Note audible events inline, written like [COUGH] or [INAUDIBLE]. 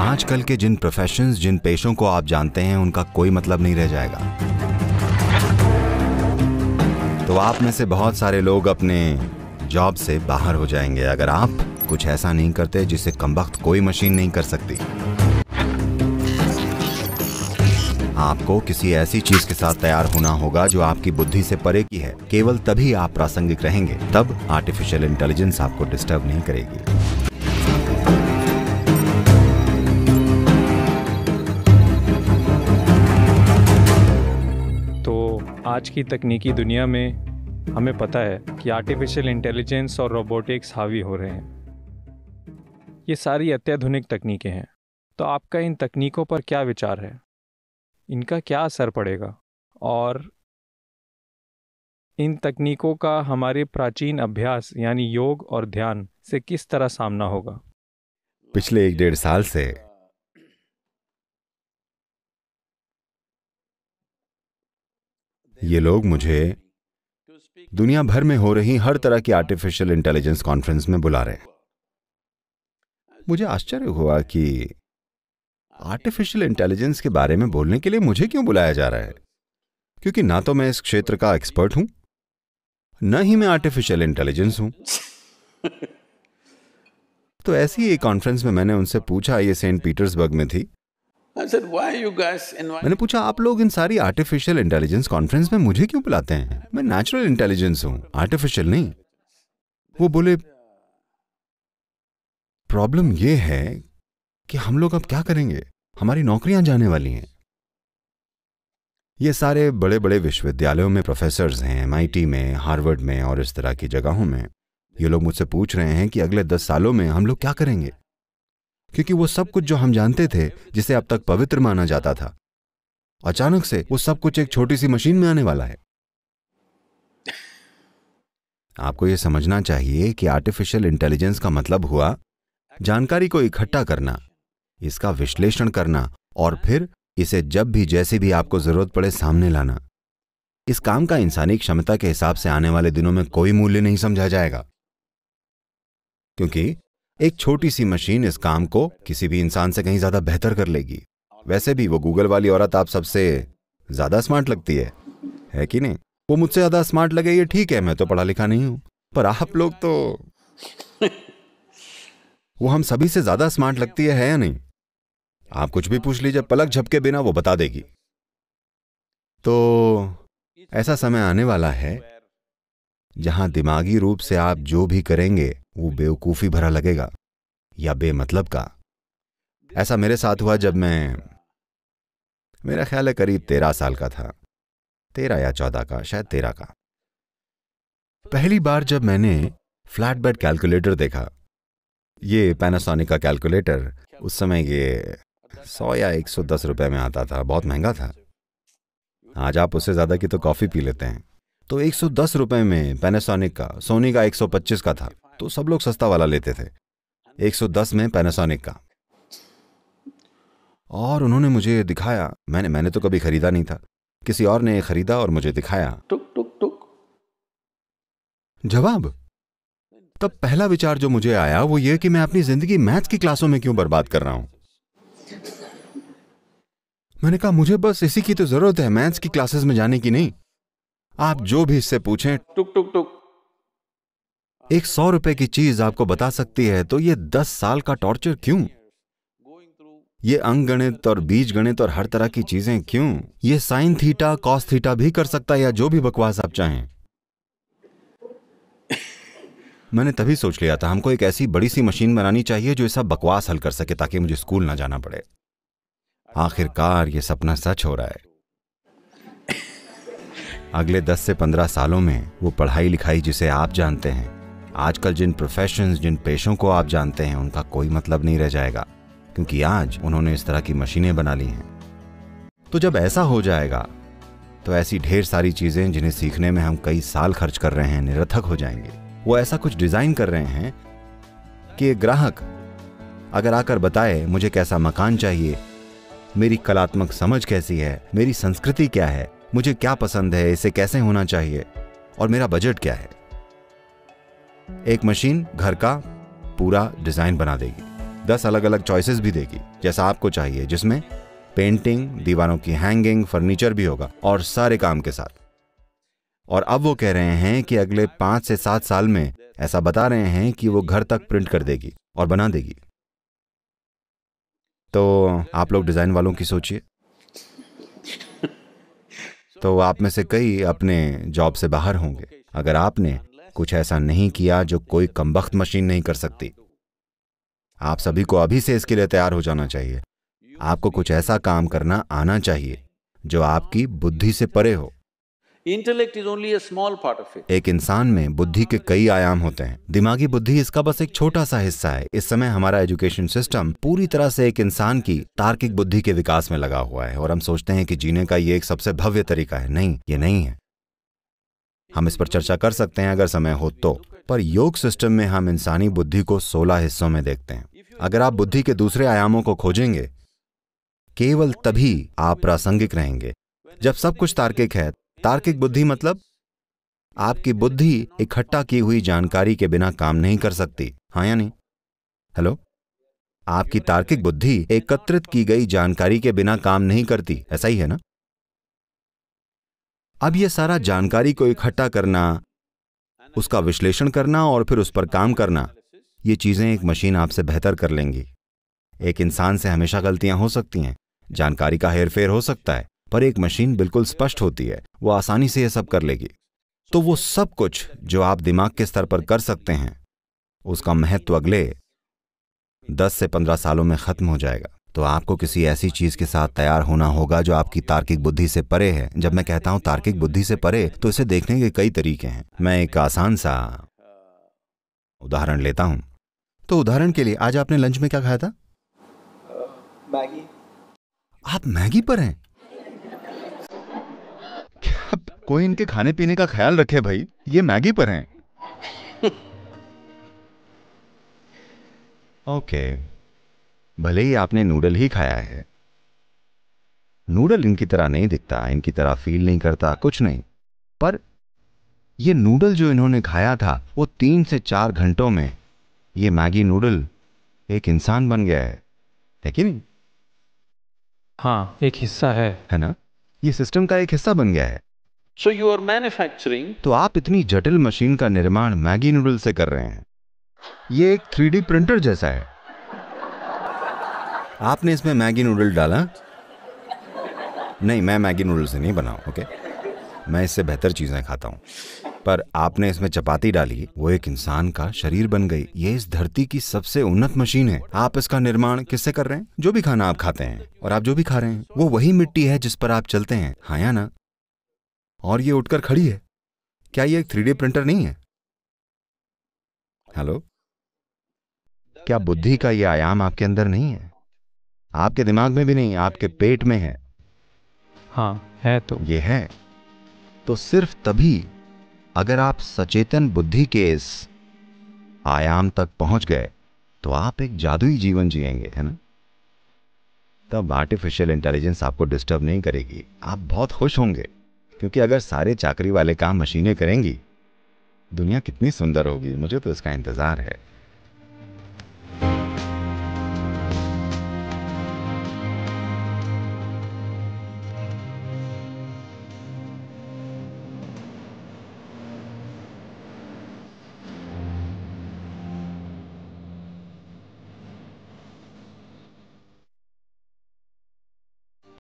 आजकल के जिन प्रोफेशंस जिन पेशों को आप जानते हैं उनका कोई मतलब नहीं रह जाएगा तो आप में से बहुत सारे लोग अपने जॉब से बाहर हो जाएंगे अगर आप कुछ ऐसा नहीं करते जिसे कम वक्त कोई मशीन नहीं कर सकती आपको किसी ऐसी चीज के साथ तैयार होना होगा जो आपकी बुद्धि से परे की है केवल तभी आप प्रासंगिक रहेंगे तब आर्टिफिशियल इंटेलिजेंस आपको डिस्टर्ब नहीं करेगी आज की तकनीकी दुनिया में हमें पता है कि आर्टिफिशियल इंटेलिजेंस और रोबोटिक्स हावी हो रहे हैं ये सारी अत्याधुनिक तकनीकें हैं तो आपका इन तकनीकों पर क्या विचार है इनका क्या असर पड़ेगा और इन तकनीकों का हमारे प्राचीन अभ्यास यानी योग और ध्यान से किस तरह सामना होगा पिछले एक डेढ़ साल से ये लोग मुझे दुनिया भर में हो रही हर तरह की आर्टिफिशियल इंटेलिजेंस कॉन्फ्रेंस में बुला रहे हैं मुझे आश्चर्य हुआ कि आर्टिफिशियल इंटेलिजेंस के बारे में बोलने के लिए मुझे क्यों बुलाया जा रहा है क्योंकि ना तो मैं इस क्षेत्र का एक्सपर्ट हूं ना ही मैं आर्टिफिशियल इंटेलिजेंस हूं तो ऐसी एक कॉन्फ्रेंस में मैंने उनसे पूछा ये सेंट पीटर्सबर्ग में थी मैंने पूछा आप लोग इन सारी आर्टिफिशियल इंटेलिजेंस कॉन्फ्रेंस में मुझे क्यों बुलाते हैं मैं नेचुरल इंटेलिजेंस हूं आर्टिफिशियल नहीं वो बोले प्रॉब्लम ये है कि हम लोग अब क्या करेंगे हमारी नौकरियां जाने वाली हैं ये सारे बड़े बड़े विश्वविद्यालयों में प्रोफेसर्स हैं एमआईटी में हार्वर्ड में और इस तरह की जगहों में ये लोग मुझसे पूछ रहे हैं कि अगले दस सालों में हम लोग क्या करेंगे क्योंकि वो सब कुछ जो हम जानते थे जिसे अब तक पवित्र माना जाता था अचानक से वो सब कुछ एक छोटी सी मशीन में आने वाला है आपको यह समझना चाहिए कि आर्टिफिशियल इंटेलिजेंस का मतलब हुआ जानकारी को इकट्ठा करना इसका विश्लेषण करना और फिर इसे जब भी जैसे भी आपको जरूरत पड़े सामने लाना इस काम का इंसानी क्षमता के हिसाब से आने वाले दिनों में कोई मूल्य नहीं समझा जाएगा क्योंकि एक छोटी सी मशीन इस काम को किसी भी इंसान से कहीं ज्यादा बेहतर कर लेगी वैसे भी वो गूगल वाली औरत आप सबसे ज्यादा स्मार्ट लगती है है कि नहीं वो मुझसे ज्यादा स्मार्ट लगे ये ठीक है मैं तो पढ़ा लिखा नहीं हूं पर आप लोग तो वो हम सभी से ज्यादा स्मार्ट लगती है, है या नहीं आप कुछ भी पूछ लीजिए पलक झपके बिना वो बता देगी तो ऐसा समय आने वाला है जहां दिमागी रूप से आप जो भी करेंगे वो बेवकूफ़ी भरा लगेगा या बेमतलब का ऐसा मेरे साथ हुआ जब मैं मेरा ख्याल है करीब तेरह साल का था तेरह या चौदह का शायद तेरह का पहली बार जब मैंने फ्लैट बेड कैलकुलेटर देखा ये पैनासोनिक का कैलकुलेटर उस समय ये सौ या एक सौ दस रुपये में आता था बहुत महंगा था आज आप उससे ज़्यादा की तो कॉफ़ी पी लेते हैं तो एक सौ दस रुपये में पैनासोनिक का सोनी का एक सौ पच्चीस का था तो सब लोग सस्ता वाला लेते थे 110 में पैनासोनिक का और उन्होंने मुझे दिखाया मैंने मैंने तो कभी खरीदा नहीं था किसी और ने खरीदा और मुझे दिखाया टुक टुक टुक जवाब तब पहला विचार जो मुझे आया वो ये कि मैं अपनी जिंदगी मैथ्स की क्लासों में क्यों बर्बाद कर रहा हूं मैंने कहा मुझे बस इसी की तो जरूरत है मैथ्स की क्लासेस में जाने की नहीं आप जो भी इससे पूछें टुक टुक टुक एक सौ रुपए की चीज आपको बता सकती है तो ये दस साल का टॉर्चर क्यों ये अंग गणित और बीज गणित और हर तरह की चीजें क्यों ये साइन थीटा कॉस थीटा भी कर सकता है या जो भी बकवास आप चाहें मैंने तभी सोच लिया था हमको एक ऐसी बड़ी सी मशीन बनानी चाहिए जो ऐसा सब बकवास हल कर सके ताकि मुझे स्कूल ना जाना पड़े आखिरकार ये सपना सच हो रहा है अगले दस से पंद्रह सालों में वो पढ़ाई लिखाई जिसे आप जानते हैं आजकल जिन प्रोफेशंस जिन पेशों को आप जानते हैं उनका कोई मतलब नहीं रह जाएगा क्योंकि आज उन्होंने इस तरह की मशीनें बना ली हैं तो जब ऐसा हो जाएगा तो ऐसी ढेर सारी चीज़ें जिन्हें सीखने में हम कई साल खर्च कर रहे हैं निरर्थक हो जाएंगे वो ऐसा कुछ डिज़ाइन कर रहे हैं कि एक ग्राहक अगर आकर बताए मुझे कैसा मकान चाहिए मेरी कलात्मक समझ कैसी है मेरी संस्कृति क्या है मुझे क्या पसंद है इसे कैसे होना चाहिए और मेरा बजट क्या है एक मशीन घर का पूरा डिज़ाइन बना देगी दस अलग अलग चॉइसेस भी देगी जैसा आपको चाहिए जिसमें पेंटिंग दीवारों की हैंगिंग फर्नीचर भी होगा और सारे काम के साथ और अब वो कह रहे हैं कि अगले पांच से सात साल में ऐसा बता रहे हैं कि वो घर तक प्रिंट कर देगी और बना देगी तो आप लोग डिज़ाइन वालों की सोचिए तो आप में से कई अपने जॉब से बाहर होंगे अगर आपने कुछ ऐसा नहीं किया जो कोई कमबख्त मशीन नहीं कर सकती आप सभी को अभी से इसके लिए तैयार हो जाना चाहिए आपको कुछ ऐसा काम करना आना चाहिए जो आपकी बुद्धि से परे हो intellect is only small part of it एक इंसान में बुद्धि के कई आयाम होते हैं दिमागी बुद्धि इसका बस एक छोटा सा हिस्सा है इस समय हमारा एजुकेशन सिस्टम पूरी तरह से एक इंसान की तार्किक बुद्धि के विकास में लगा हुआ है और हम सोचते हैं कि जीने का ये एक सबसे भव्य तरीका है नहीं ये नहीं है हम इस पर चर्चा कर सकते हैं अगर समय हो तो पर योग सिस्टम में हम इंसानी बुद्धि को 16 हिस्सों में देखते हैं अगर आप बुद्धि के दूसरे आयामों को खोजेंगे केवल तभी आप प्रासंगिक रहेंगे जब सब कुछ तार्किक है तार्किक बुद्धि मतलब आपकी बुद्धि इकट्ठा की हुई जानकारी के बिना काम नहीं कर सकती हाँ या नहीं हेलो आपकी तार्किक बुद्धि एकत्रित की गई जानकारी के बिना काम नहीं करती ऐसा ही है ना अब यह सारा जानकारी को इकट्ठा करना उसका विश्लेषण करना और फिर उस पर काम करना ये चीजें एक मशीन आपसे बेहतर कर लेंगी एक इंसान से हमेशा गलतियां हो सकती हैं जानकारी का हेरफेर हो सकता है पर एक मशीन बिल्कुल स्पष्ट होती है वो आसानी से यह सब कर लेगी तो वो सब कुछ जो आप दिमाग के स्तर पर कर सकते हैं उसका महत्व अगले दस से पंद्रह सालों में खत्म हो जाएगा तो आपको किसी ऐसी चीज के साथ तैयार होना होगा जो आपकी तार्किक बुद्धि से परे है जब मैं कहता हूँ तार्किक बुद्धि से परे तो इसे देखने के कई तरीके हैं मैं एक आसान सा उदाहरण लेता हूं तो उदाहरण के लिए आज आपने लंच में क्या खाया था मैगी आप मैगी पर हैं कोई इनके खाने पीने का ख्याल रखे भाई ये मैगी पर हैं [LAUGHS] ओके okay. भले ही आपने नूडल ही खाया है नूडल इनकी तरह नहीं दिखता इनकी तरह फील नहीं करता कुछ नहीं पर ये नूडल जो इन्होंने खाया था वो तीन से चार घंटों में ये मैगी नूडल एक इंसान बन गया है है कि नहीं हाँ एक हिस्सा है है ना ये सिस्टम का एक हिस्सा बन गया है सो यू आर मैन्युफैक्चरिंग तो आप इतनी जटिल मशीन का निर्माण मैगी नूडल से कर रहे हैं ये एक थ्री प्रिंटर जैसा है आपने इसमें मैगी नूडल डाला नहीं मैं मैगी नूडल से नहीं बनाऊँ ओके मैं इससे बेहतर चीज़ें खाता हूँ पर आपने इसमें चपाती डाली वो एक इंसान का शरीर बन गई ये इस धरती की सबसे उन्नत मशीन है आप इसका निर्माण किससे कर रहे हैं जो भी खाना आप खाते हैं और आप जो भी खा रहे हैं वो वही मिट्टी है जिस पर आप चलते हैं हाँ या ना और ये उठकर खड़ी है क्या ये एक थ्री प्रिंटर नहीं है हेलो क्या बुद्धि का ये आयाम आपके अंदर नहीं है आपके दिमाग में भी नहीं आपके पेट में है हाँ है तो ये है तो सिर्फ तभी अगर आप सचेतन बुद्धि के इस आयाम तक पहुंच गए तो आप एक जादुई जीवन जिएंगे है ना तब आर्टिफिशियल इंटेलिजेंस आपको डिस्टर्ब नहीं करेगी आप बहुत खुश होंगे क्योंकि अगर सारे चाकरी वाले काम मशीनें करेंगी दुनिया कितनी सुंदर होगी मुझे तो इसका इंतज़ार है